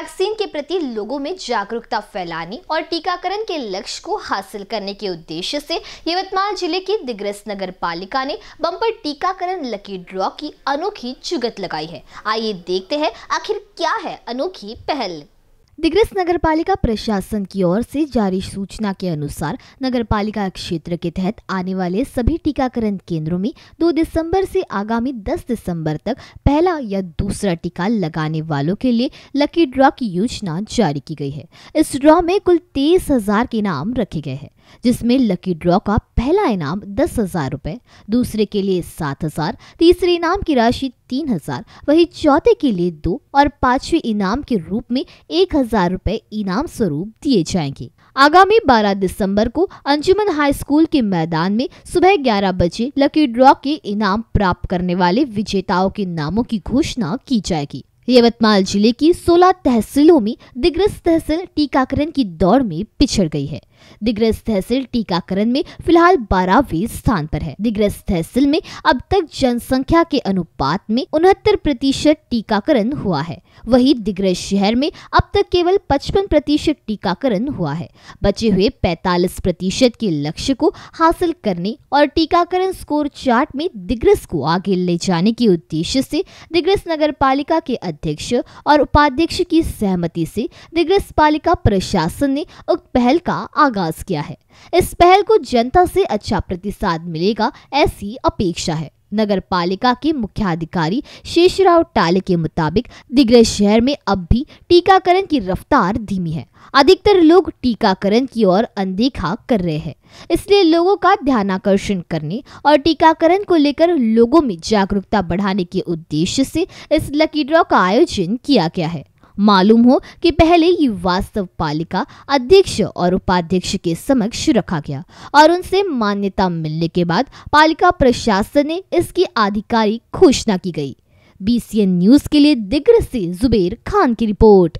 vaccine के प्रति लोगों में जागरूकता फैलाने और टीकाकरण के लक्ष्य को हासिल करने के उद्देश्य से यवतमाल जिले की दिग्रस नगर पालिका ने बम्पर टीकाकरण लकी ड्रॉ की अनोखी जुगत लगाई है आइए देखते हैं आखिर क्या है अनोखी पहल दिग्रस नगर पालिका प्रशासन की ओर से जारी सूचना के अनुसार नगर पालिका क्षेत्र के तहत आने वाले सभी टीकाकरण केंद्रों में 2 दिसंबर से आगामी 10 दिसंबर तक पहला या दूसरा टीका लगाने वालों के लिए लकी ड्रॉ की योजना जारी की गई है इस ड्रॉ में कुल तेईस हजार के नाम रखे गए हैं जिसमें लकी ड्रॉ का पहला इनाम दस हजार रूपए दूसरे के लिए सात हजार तीसरे इनाम की राशि तीन हजार वही चौथे के लिए दो और पांचवें इनाम के रूप में एक हजार रूपए इनाम स्वरूप दिए जाएंगे आगामी 12 दिसंबर को अंजुमन हाई स्कूल के मैदान में सुबह 11 बजे लकी ड्रॉ के इनाम प्राप्त करने वाले विजेताओं के नामों की घोषणा की जाएगी यवतमाल जिले की 16 तहसीलों में दिग्रस तहसील टीकाकरण की दौड़ में पिछड़ गई है दिग्रस तहसील टीकाकरण में फिलहाल बारहवें स्थान पर है दिग्रस तहसील में अब तक जनसंख्या के अनुपात में उनहत्तर प्रतिशत टीकाकरण हुआ है वहीं दिग्रस शहर में अब तक केवल 55 प्रतिशत टीकाकरण हुआ है बचे हुए 45 प्रतिशत के लक्ष्य को हासिल करने और टीकाकरण स्कोर चार्ट में दिग्रस को आगे ले जाने के उद्देश्य से दिग्रस नगर पालिका के अध्यक्ष और उपाध्यक्ष की सहमति से दिग्रस पालिका प्रशासन ने उक्त पहल का आगाज किया है इस पहल को जनता से अच्छा प्रतिसाद मिलेगा ऐसी अपेक्षा है नगर पालिका के मुख्याधिकारी शेषराव टाले के मुताबिक दिग्रह शहर में अब भी टीकाकरण की रफ्तार धीमी है अधिकतर लोग टीकाकरण की ओर अनदेखा कर रहे हैं इसलिए लोगों का ध्यान आकर्षण करने और टीकाकरण को लेकर लोगों में जागरूकता बढ़ाने के उद्देश्य से इस लकी ड्रॉ का आयोजन किया गया है मालूम हो कि पहले ये वास्तव पालिका अध्यक्ष और उपाध्यक्ष के समक्ष रखा गया और उनसे मान्यता मिलने के बाद पालिका प्रशासन ने इसकी आधिकारिक घोषणा की गई बीसीएन न्यूज के लिए दिग्र से जुबेर खान की रिपोर्ट